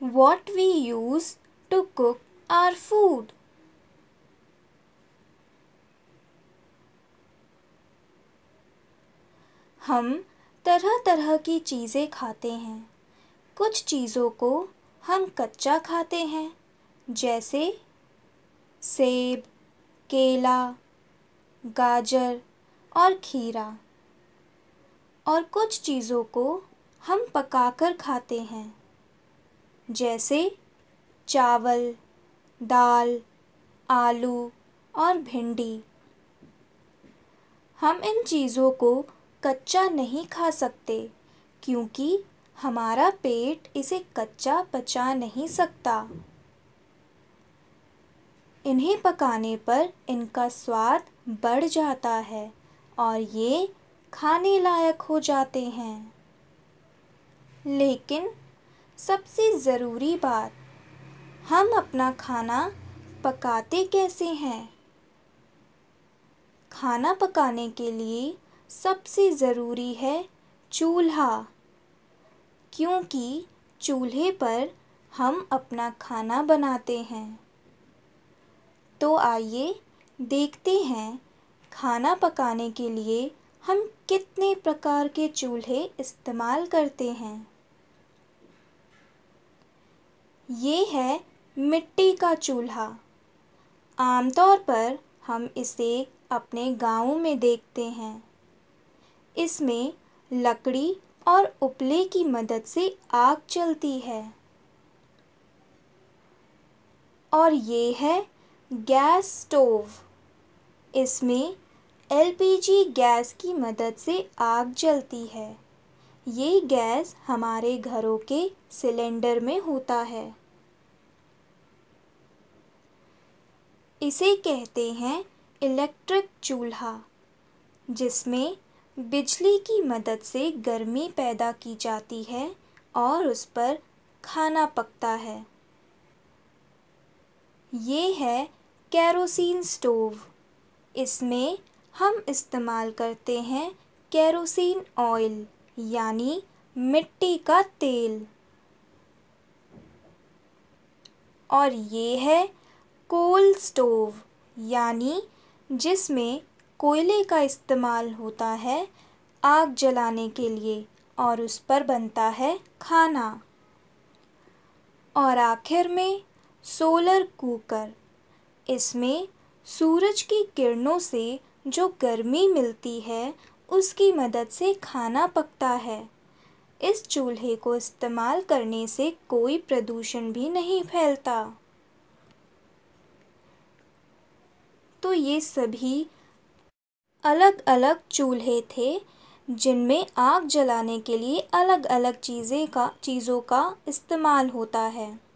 what we use to cook our food. हम तरह तरह की चीज़ें खाते हैं कुछ चीज़ों को हम कच्चा खाते हैं जैसे सेब केला गाजर और खीरा और कुछ चीज़ों को हम पकाकर खाते हैं जैसे चावल दाल आलू और भिंडी हम इन चीज़ों को कच्चा नहीं खा सकते क्योंकि हमारा पेट इसे कच्चा पचा नहीं सकता इन्हें पकाने पर इनका स्वाद बढ़ जाता है और ये खाने लायक हो जाते हैं लेकिन सबसे ज़रूरी बात हम अपना खाना पकाते कैसे हैं खाना पकाने के लिए सबसे ज़रूरी है चूल्हा क्योंकि चूल्हे पर हम अपना खाना बनाते हैं तो आइए देखते हैं खाना पकाने के लिए हम कितने प्रकार के चूल्हे इस्तेमाल करते हैं ये है मिट्टी का चूल्हा आमतौर पर हम इसे अपने गाँव में देखते हैं इसमें लकड़ी और उपले की मदद से आग चलती है और ये है गैस स्टोव इसमें एलपीजी गैस की मदद से आग जलती है ये गैस हमारे घरों के सिलेंडर में होता है इसे कहते हैं इलेक्ट्रिक चूल्हा जिसमें बिजली की मदद से गर्मी पैदा की जाती है और उस पर खाना पकता है ये है कैरोसिन स्टोव इसमें हम इस्तेमाल करते हैं कैरोसिन ऑयल यानी मिट्टी का तेल और ये है कोल स्टोव यानी जिसमें कोयले का इस्तेमाल होता है आग जलाने के लिए और उस पर बनता है खाना और आखिर में सोलर कुकर इसमें सूरज की किरणों से जो गर्मी मिलती है उसकी मदद से खाना पकता है इस चूल्हे को इस्तेमाल करने से कोई प्रदूषण भी नहीं फैलता तो ये सभी अलग अलग चूल्हे थे जिनमें आग जलाने के लिए अलग अलग चीज़ें का चीज़ों का इस्तेमाल होता है